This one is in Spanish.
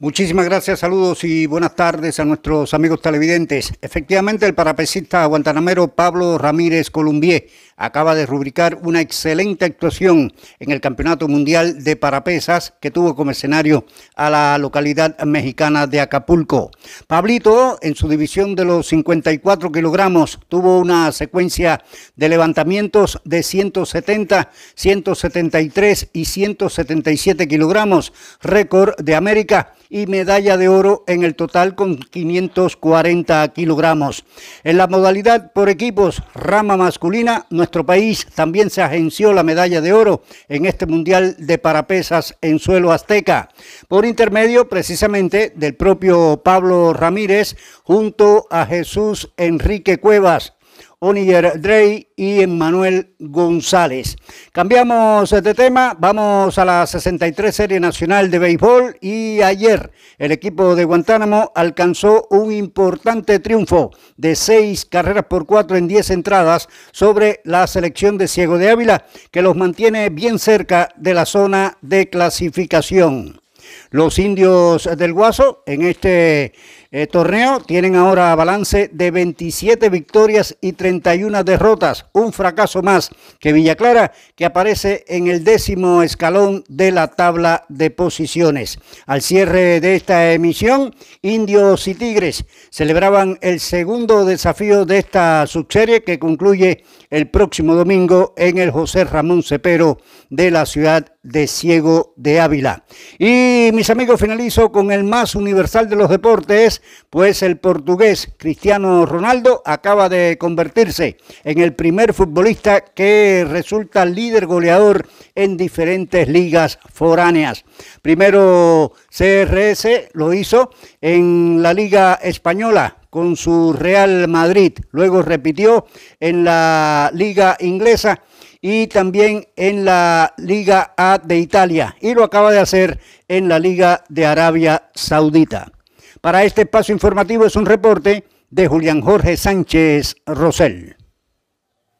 Muchísimas gracias, saludos y buenas tardes a nuestros amigos televidentes. Efectivamente, el parapesista guantanamero Pablo Ramírez Columbier acaba de rubricar una excelente actuación en el Campeonato Mundial de Parapesas que tuvo como escenario a la localidad mexicana de Acapulco. Pablito, en su división de los 54 kilogramos, tuvo una secuencia de levantamientos de 170, 173 y 177 kilogramos, récord de América y medalla de oro en el total con 540 kilogramos. En la modalidad por equipos rama masculina, nuestro país también se agenció la medalla de oro en este Mundial de Parapesas en suelo azteca, por intermedio precisamente del propio Pablo Ramírez junto a Jesús Enrique Cuevas, Oniger Drey y Emmanuel González. Cambiamos de tema, vamos a la 63 Serie Nacional de Béisbol y ayer el equipo de Guantánamo alcanzó un importante triunfo de seis carreras por cuatro en 10 entradas sobre la selección de Ciego de Ávila que los mantiene bien cerca de la zona de clasificación. Los indios del Guaso en este eh, torneo tienen ahora balance de 27 victorias y 31 derrotas, un fracaso más que Villa Clara, que aparece en el décimo escalón de la tabla de posiciones. Al cierre de esta emisión, Indios y Tigres celebraban el segundo desafío de esta subserie que concluye el próximo domingo en el José Ramón Cepero de la ciudad de Ciego de Ávila. Y mis amigos, finalizo con el más universal de los deportes, pues el portugués Cristiano Ronaldo acaba de convertirse en el primer futbolista que resulta líder goleador en diferentes ligas foráneas. Primero CRS lo hizo en la Liga Española con su Real Madrid, luego repitió en la Liga Inglesa y también en la Liga A de Italia y lo acaba de hacer en la Liga de Arabia Saudita. Para este espacio informativo es un reporte de Julián Jorge Sánchez Rosell.